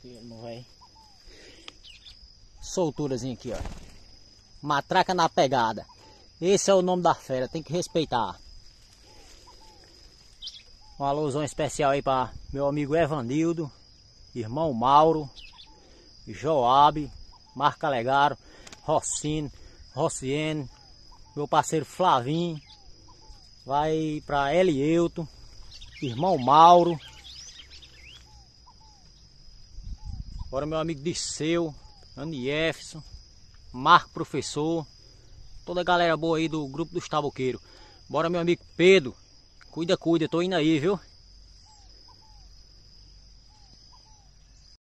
que não vai. Solturazinha aqui, ó. Matraca na pegada. Esse é o nome da fera, tem que respeitar. Um alusão especial aí para meu amigo Evanildo, irmão Mauro, Joab, Marca Legaro, Rocine, Rossiene, meu parceiro Flavinho, vai para Elieuto, irmão Mauro, Agora meu amigo Disseu, Andy Jefferson, Marco Professor, toda a galera boa aí do grupo dos tabuqueiros. Bora meu amigo Pedro, cuida, cuida, tô indo aí, viu?